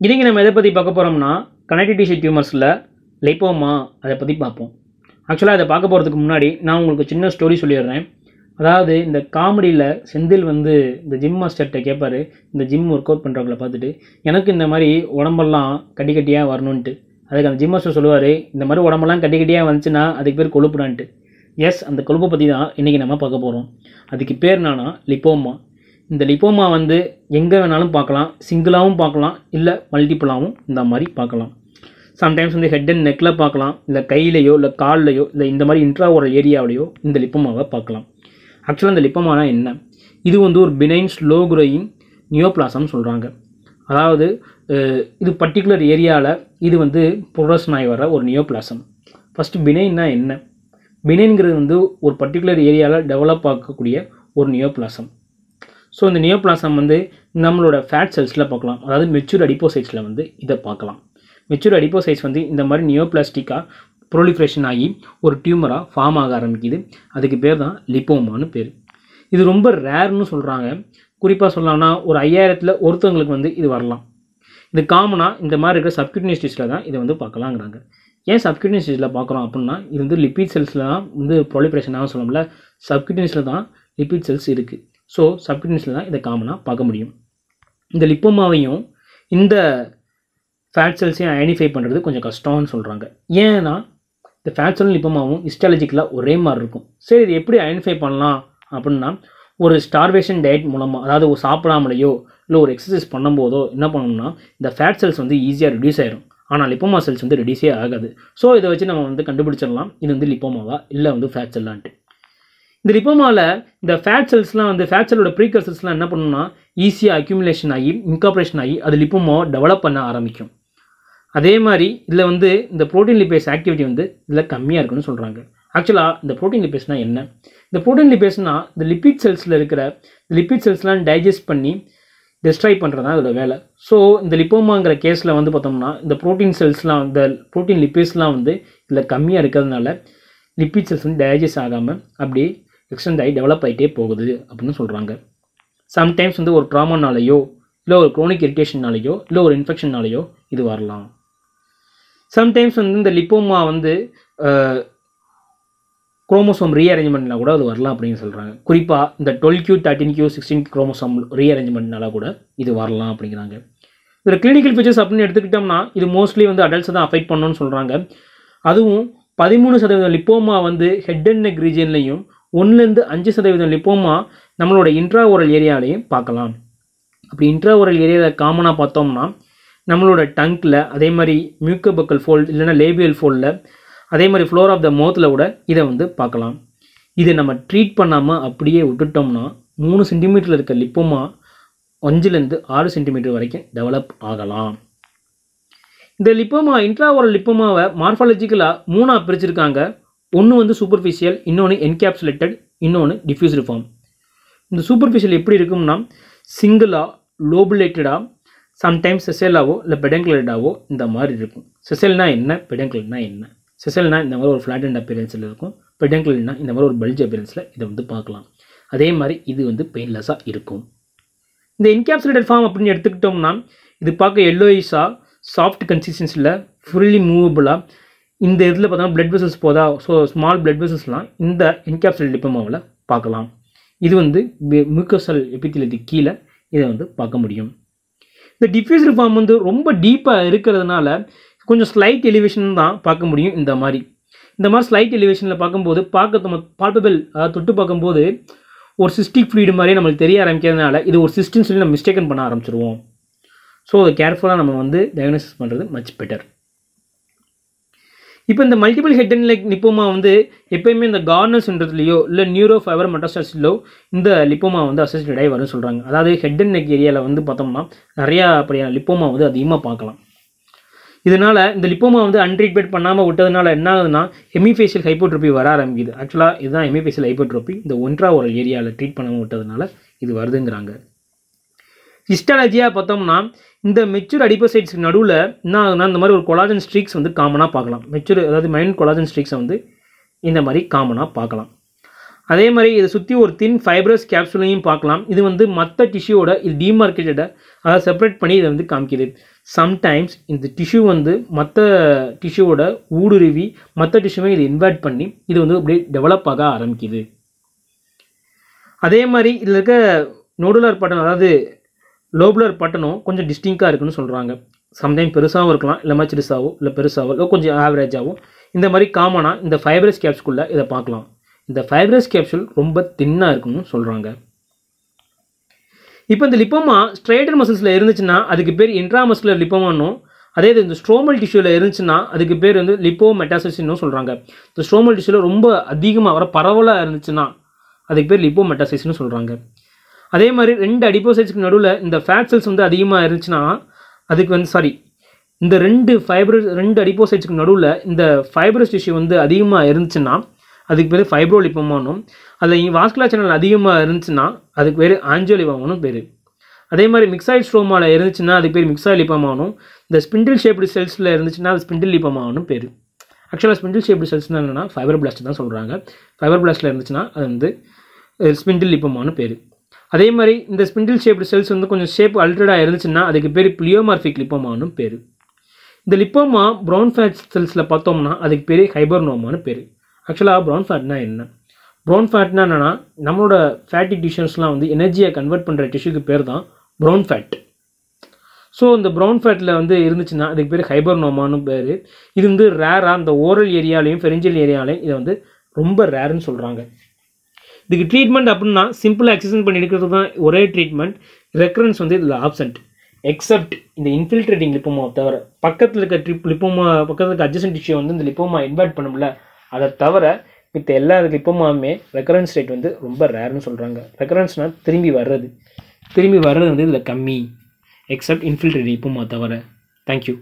இன்றைக்கி நம்ம எதை பற்றி பார்க்க போகிறோம்னா கனெக்டிவ் டிஷ்யூ டியூமர்ஸில் லைப்போமா அதை பற்றி பார்ப்போம் ஆக்சுவலாக அதை பார்க்க போகிறதுக்கு முன்னாடி நான் உங்களுக்கு சின்ன ஸ்டோரி சொல்லிடுறேன் அதாவது இந்த காமெடியில் செந்தில் வந்து இந்த ஜிம் மாஸ்டர்கிட்ட கேட்பார் இந்த ஜிம் ஒர்க் அவுட் பண்ணுறவங்கள பார்த்துட்டு எனக்கு இந்த மாதிரி உடம்பெல்லாம் கட்டி கட்டியாக வரணுன்ட்டு அதுக்கு அந்த ஜிம் மாஸ்டர் சொல்லுவார் இந்த மாதிரி உடம்பெல்லாம் கட்டி கட்டியாக வந்துச்சுன்னா அதுக்கு பேர் கொழுப்புடான்ட்டு எஸ் அந்த கொழுப்பை பற்றி தான் இன்றைக்கி நம்ம பார்க்க போகிறோம் அதுக்கு பேர் என்னன்னா லிப்போமா இந்த லிப்போமா வந்து எங்கே வேணாலும் பார்க்கலாம் சிங்கிளாகவும் பார்க்கலாம் இல்லை மல்டிப்புளாகவும் இந்த மாதிரி பார்க்கலாம் சம்டைம்ஸ் வந்து ஹெட் அண்ட் நெக்கில் பார்க்கலாம் இல்லை கையிலையோ இல்லை கால்லையோ இல்லை இந்த மாதிரி இன்ட்ரா ஏரியாவிலையோ இந்த லிப்போமாவை பார்க்கலாம் ஆக்சுவலாக இந்த லிப்போமானால் என்ன இது வந்து ஒரு பினைன் ஸ்லோ குரோயிங் நியோப்ளாசம்னு சொல்கிறாங்க அதாவது இது பர்டிகுலர் ஏரியாவில் இது வந்து புரோசனாய் நாய் வர ஒரு நியோபிளாசம் ஃபஸ்ட்டு பினைன்னா என்ன பெனின்கிறது வந்து ஒரு பர்டிகுலர் ஏரியாவில் டெவலப் ஆகக்கூடிய ஒரு நியோபிளாசம் ஸோ இந்த நியோபிளாசம் வந்து நம்மளோட ஃபேட் செல்ஸில் பார்க்கலாம் அதாவது மெச்சூர் அடிப்போசைட்ஸில் வந்து இதை பார்க்கலாம் மெச்சூர் அடிப்போசைட்ஸ் வந்து இந்த மாதிரி நியோபிளாஸ்டிக்காக ப்ரோலிஃப்ரேஷன் ஆகி ஒரு டியூமராக ஃபார்ம் ஆக ஆரம்பிக்குது அதுக்கு பேர் தான் லிப்போமான்னு பேர் இது ரொம்ப ரேர்னு சொல்கிறாங்க குறிப்பாக சொல்லலாம்னா ஒரு ஐயாயிரத்தில் ஒருத்தவங்களுக்கு வந்து இது வரலாம் இது காமனாக இந்த மாதிரி இருக்கிற சப்கியூட்னிஸ்டிஸில் தான் இதை வந்து பார்க்கலாங்கிறாங்க ஏன் சப்கியூட்டீன் ஸ்டேஜில் பார்க்குறோம் அப்படின்னா இது வந்து லிப்பிட் செல்ஸில் தான் வந்து ப்ரொலிபரேஷன் ஆகும் சொல்லணும்ல சப்கியூட்டீன்ஸில் தான் லிப்பிட் செல்ஸ் இருக்குது ஸோ சப்கியூட்டீன்ஸில் தான் இதை காமனாக பார்க்க முடியும் இந்த லிப்போமாவையும் இந்த ஃபேட் செல்ஸையும் ஐடென்டிஃபை பண்ணுறது கொஞ்சம் கஷ்டம்னு சொல்கிறாங்க ஏன்னா இந்த ஃபேட் செல்லும் லிப்போமாவும் ஹிஸ்டாலஜிக்கலாக ஒரே மாதிரி இருக்கும் சரி இது எப்படி ஐடென்டிஃபை பண்ணலாம் அப்படின்னா ஒரு ஸ்டார்வேஷன் டயட் மூலமாக அதாவது சாப்பிடாமலேயோ இல்லை ஒரு எக்ஸசைஸ் பண்ணும்போதோ என்ன பண்ணணும்னா இந்த ஃபேட் செல்ஸ் வந்து ஈஸியாக ரிடியூஸ் ஆகிடும் ஆனால் லிப்போமா செல்ஸ் வந்து ரெடியூஸே ஆகாது ஸோ இதை வச்சு நம்ம வந்து கண்டுபிடிச்சிடலாம் இது வந்து லிப்போமாவா இல்லை வந்து ஃபேட் செல்லான்ட்டு இந்த லிப்போமாவில் இந்த ஃபேட் செல்ஸ்லாம் வந்து ஃபேட் செல்லோட ப்ரீகர்சல்ஸ்லாம் என்ன பண்ணணும்னா ஈஸியாக அக்யூமிலேஷன் ஆகி இன்காப்ரேஷன் ஆகி அது லிப்போமாவை டெவலப் பண்ண ஆரம்பிக்கும் அதே மாதிரி இதில் வந்து இந்த ப்ரோட்டீன் லிபேஸ் ஆக்டிவிட்டி வந்து இதில் கம்மியாக இருக்குன்னு சொல்கிறாங்க ஆக்சுவலாக இந்த ப்ரோட்டீன் லிபேஸ்னால் என்ன இந்த ப்ரோட்டீன் லிபேஸ்னால் இந்த லிப்பிட் செல்ஸில் இருக்கிற லிப்பிட் செல்ஸ்லாம் டைஜஸ்ட் பண்ணி டிஸ்ட்ராய் பண்ணுறது தான் அதோட வேலை ஸோ இந்த லிப்போமாங்கிற கேஸில் வந்து பார்த்தோம்னா இந்த ப்ரோட்டீன் செல்ஸ்லாம் இந்த ப்ரோட்டீன் லிப்பிட்ஸ்லாம் வந்து இதில் கம்மியாக இருக்கிறதுனால லிப்பிட் செல்ஸ் வந்து டயஜஸ்ட் ஆகாமல் அப்படியே எக்ஸ்டெண்ட் ஆகி டெவலப் ஆகிட்டே போகுது அப்படின்னு சொல்கிறாங்க சம்டைம்ஸ் வந்து ஒரு ட்ராமானாலேயோ இல்லை ஒரு க்ரோனிக் இரிட்டேஷன்னாலேயோ இல்லை ஒரு இன்ஃபெக்ஷன்னாலேயோ இது வரலாம் சம்டைம்ஸ் வந்து இந்த லிப்போமா வந்து குரோமோசோம் ரீஅரேஞ்ச்மெண்ட்னா கூட அது வரலாம் அப்படின்னு சொல்கிறாங்க குறிப்பாக இந்த twelve Q thirteen Q sixteen chromosome ரீஅரேஞ்ச்மெண்ட்னால கூட இது வரலாம் அப்படிங்கிறாங்க இதில் கிளினிக்கல் ஃபீச்சர்ஸ் அப்படின்னு எடுத்துக்கிட்டோம்னா இது மோஸ்ட்லி வந்து அடல்ட்ஸை தான் அஃபெக்ட் பண்ணணும்னு சொல்கிறாங்க அதுவும் பதிமூணு சதவீதம் லிப்போமா வந்து ஹெட் அண்ட் நெக் ரீஜன்லையும் ஒன்றுலேருந்து அஞ்சு சதவீதம் லிப்போமா நம்மளோட இன்ட்ரா ஓரல் ஏரியாலையும் பார்க்கலாம் அப்படி இன்ட்ரா ஓரல் ஏரியாவில் காமனாக பார்த்தோம்னா நம்மளோட டங்கில் அதே மாதிரி மியூக்கபக்கல் ஃபோல்டு இல்லைனா லேபியல் ஃபோல்டில் அதே மாதிரி ஃப்ளோர் ஆஃப் த மோத்தில் கூட இதை வந்து பார்க்கலாம் இதை நம்ம ட்ரீட் பண்ணாமல் அப்படியே விட்டுட்டோம்னா மூணு சென்டிமீட்டரில் இருக்க லிப்போமா அஞ்சுலேருந்து ஆறு சென்டிமீட்டர் வரைக்கும் டெவலப் ஆகலாம் இந்த லிப்போமா இன்ட்ராவரல் லிப்போமாவை மார்ஃபாலஜிக்கலாக மூணாக பிரிச்சிருக்காங்க ஒன்று வந்து சூப்பர்ஃபிஷியல் இன்னொன்று என்கேப்சுலேட்டட் இன்னொன்று டிஃப்யூஸ்டு ஃபார்ம் இந்த சூப்பர்ஃபிஷியல் எப்படி இருக்கும்னா சிங்கிளாக லோபுலேட்டடாக சம்டைம்ஸ் செசேலாவோ இல்லை பெடங்குலேட்டாவோ இந்த மாதிரி இருக்கும் செசேல்னா என்ன பெடங்குலேட்னா என்ன செசல்னா இந்த மாதிரி ஒரு ஃப்ளாட் அண்ட் அப்பியரன்ஸில் இருக்கும் பெடங்கல்னா இந்த மாதிரி ஒரு பல்ஜ் அப்பியரன்ஸில் இதை வந்து பார்க்கலாம் அதே மாதிரி இது வந்து பெயின்லெஸ்ஸாக இருக்கும் இந்த இன்கேப்சுலேட்டட் ஃபார்ம் அப்படின்னு எடுத்துக்கிட்டோம்னா இது பார்க்க எல்லோயிஸாக சாஃப்ட் கன்சிஸ்டன்சியில் ஃபுல்லி மூவபுளாக இந்த இதில் பார்த்தோம்னா பிளட் வெசல்ஸ் போதா ஸோ ஸ்மால் பிளட் வெசல்ஸ்லாம் இந்த இன்கேப்சுலேட் டிப்ளமாவில் பார்க்கலாம் இது வந்து மியூக்கோசல் எபித்திலத்து கீழே இதை வந்து பார்க்க முடியும் இந்த டிஃப்யூசர் ஃபார்ம் வந்து ரொம்ப டீப்பாக இருக்கிறதுனால கொஞ்சம் ஸ்லைட் எலிவேஷன் தான் பார்க்க முடியும் இந்த மாதிரி இந்த மாதிரி ஸ்லைட் எலிவேஷனில் பார்க்கும்போது பார்க்க நம்ம பால்பபிள் அதாவது தொட்டு பார்க்கும்போது ஒரு சிஸ்டிக் ஃப்ளூயிடு மாதிரியே நம்மளுக்கு தெரிய ஆரம்பிக்கிறதுனால இது ஒரு சிஸ்டின்னு சொல்லி நம்ம மிஸ்டேக்கன் பண்ண ஆரம்பிச்சிருவோம் ஸோ அதை கேர்ஃபுல்லாக நம்ம வந்து டயக்னோசிஸ் பண்ணுறது மச் பெட்டர் இப்போ இந்த மல்டிபிள் ஹெட்டன் லைக் லிப்போமா வந்து எப்போயுமே இந்த கார்னர்ஸ்ன்றதுலையோ இல்லை நியூரோ ஃபைபர் மெட்டாஸ்டாஸ்லோ இந்த லிப்போமா வந்து அசோசியேட் வரும்னு சொல்கிறாங்க அதாவது ஹெட் அண்ட் நெக் ஏரியாவில் வந்து பார்த்தோம்னா நிறையா அப்படியான லிப்போமா வந்து அதிகமாக பார்க்கலாம் இதனால் இந்த லிப்போமா வந்து அன்ட்ரீட்மெண்ட் பண்ணாமல் விட்டதுனால என்ன ஆகுதுன்னா ஹெமிஃபேஷியல் ஹைப்போட்ரோபி வர ஆரம்பிக்குது ஆக்சுவலாக இதுதான் ஹெமிஃபேஷியல் ஹைப்போட்ரோபி இந்த ஒன்றா ஒரு ஏரியாவில் ட்ரீட் பண்ணாமல் விட்டதுனால இது வருதுங்கிறாங்க ஹிஸ்டாலஜியாக பார்த்தோம்னா இந்த மெச்சூர் அடிப்போசைட்ஸ்க்கு நடுவில் என்ன ஆகுதுன்னா இந்த மாதிரி ஒரு கொலாஜன் ஸ்ட்ரீக்ஸ் வந்து காமனாக பார்க்கலாம் மெச்சூர் அதாவது மைண்ட் கொலாஜன் ஸ்ட்ரீக்ஸை வந்து இந்த மாதிரி காமனாக பார்க்கலாம் அதே மாதிரி இதை சுற்றி ஒரு தின் ஃபைப்ரஸ் கேப்சூலையும் பார்க்கலாம் இது வந்து மற்ற டிஷ்யூவோட இது டீமார்க்கெட்டடை அதை செப்பரேட் பண்ணி இதை வந்து காமிக்கிது சம்டைம்ஸ் இந்த டிஷ்யூ வந்து மற்ற டிஷ்யூவோட ஊடுருவி மற்ற டிஷ்யூமே இது இன்வெர்ட் பண்ணி இது வந்து அப்படியே டெவலப் ஆக ஆரம்பிக்குது அதே மாதிரி இதில் இருக்க நோடுலர் பட்டனம் அதாவது லோபுலர் பட்டனும் கொஞ்சம் டிஸ்டிங்காக இருக்குன்னு சொல்கிறாங்க சம்டைம் பெருசாகவும் இருக்கலாம் இல்லை மாதிரி இல்லை பெருசாகவோ இல்லை கொஞ்சம் ஆவரேஜாகவும் இந்த மாதிரி காமனாக இந்த ஃபைப்ரஸ் கேப்ஸ்குள்ளே இதை பார்க்கலாம் இந்த ஃபைப்ரஸ் கேப்சூல் ரொம்ப தின்னாக இருக்குன்னு சொல்கிறாங்க இப்போ இந்த லிப்போமா ஸ்ட்ரேட்டர் மசில்ஸில் இருந்துச்சுன்னா அதுக்கு பேர் இன்ட்ராமஸ்குலர் லிப்போமானும் அதே இது இந்த ஸ்ட்ரோமல் டிஷ்யூவில் இருந்துச்சுன்னா அதுக்கு பேர் வந்து லிப்போ மெட்டாசைசின்னு சொல்கிறாங்க இந்த ஸ்ட்ரோமல் டிஷ்யூவில் ரொம்ப அதிகமாக வர பரவலாக இருந்துச்சுன்னா அதுக்கு பேர் லிப்போ மெட்டாசைஸ்னு சொல்கிறாங்க அதே மாதிரி ரெண்டு அடிப்போசைஸ்க்கு நடுவில் இந்த ஃபேட் செல்ஸ் வந்து அதிகமாக இருந்துச்சுன்னா அதுக்கு வந்து சாரி இந்த ரெண்டு ஃபைப்ரஸ் ரெண்டு அடிப்போசைஸ்க்கு நடுவில் இந்த ஃபைப்ரஸ் டிஷ்யூ வந்து அதிகமாக இருந்துச்சுன்னா அதுக்கு பேர் ஃபைப்ரோலிப்போமானும் அதில் வாஸ்குலர் சேனல் அதிகமாக இருந்துச்சுன்னா அதுக்கு பேர் ஆஞ்சோலிபோமானும் பேர் அதே மாதிரி மிக்சாய்ட் ஸ்ட்ரோமாவில் இருந்துச்சுன்னா அதுக்கு பேர் மிக்சாய் லிப்பமானும் இந்த ஸ்பிண்டில் ஷேப்டு செல்ஸில் இருந்துச்சுன்னா அது ஸ்பிண்டில் லிப்பமானும் பேர் ஆக்சுவலாக ஸ்பிண்டில் ஷேப்டு செல்ஸ் என்னென்னா ஃபைபர் பிளாஸ்ட் தான் சொல்கிறாங்க ஃபைபர் பிளாஸ்டில் இருந்துச்சுன்னா அது வந்து ஸ்பிண்டில் லிப்பமானு பேர் அதே மாதிரி இந்த ஸ்பிண்டில் ஷேப்டு செல்ஸ் வந்து கொஞ்சம் ஷேப் அல்ட்ரடாக இருந்துச்சுன்னா அதுக்கு பேர் பிளியோமார்ஃபிக் லிப்பமானும் பேர் இந்த லிப்போமா ப்ரௌன் ஃபேட் செல்ஸில் பார்த்தோம்னா அதுக்கு பேர் ஹைபர்னோமானு பேர் ஆக்சுவலாக ப்ரௌன் ஃபேட்னா என்ன ப்ரௌன் ஃபேட்னா என்னென்னா நம்மளோட ஃபேட்டி டிஷ்யூஸ்லாம் வந்து எனர்ஜியை கன்வெர்ட் பண்ணுற டிஷ்யூக்கு பேர் தான் ப்ரௌன் ஃபேட் ஸோ இந்த ப்ரௌன் ஃபேட்டில் வந்து இருந்துச்சுன்னா அதுக்கு பேர் ஹைபர்னோமான்னு பேர் இது வந்து ரேராக இந்த ஓரல் ஏரியாலையும் ஃபெரிஞ்சல் ஏரியாலையும் இதை வந்து ரொம்ப ரேருன்னு சொல்கிறாங்க இதுக்கு ட்ரீட்மெண்ட் அப்படின்னா சிம்பிளாக எக்ஸசைஸ் பண்ணி எடுக்கிறது தான் ஒரே ட்ரீட்மெண்ட் ரெக்கரன்ஸ் வந்து இதில் ஆப்சண்ட் எக்ஸப்ட் இந்த இன்ஃபில்ட்ரேட்டிங் லிப்போமா தவிர பக்கத்தில் இருக்க ட்ரிப் லிப்போமா பக்கத்தில் இருக்க அட்ஜஸ்டன் டிஷ்யூ வந்து இந்த லிப்போமா இன்வெர்ட் பண்ண முடியல அதை தவிர மித்த எல்லா இதுக்கு இப்போமாவுமே ரெக்கரன்ஸ் ரேட் வந்து ரொம்ப ரேர்னு சொல்கிறாங்க ரெக்கரன்ஸ்னால் திரும்பி வர்றது திரும்பி வர்றது வந்து இதில் கம்மி எக்ஸப்ட் இன்ஃபில்ட்ரேட் இப்போமா தவிர தேங்க்யூ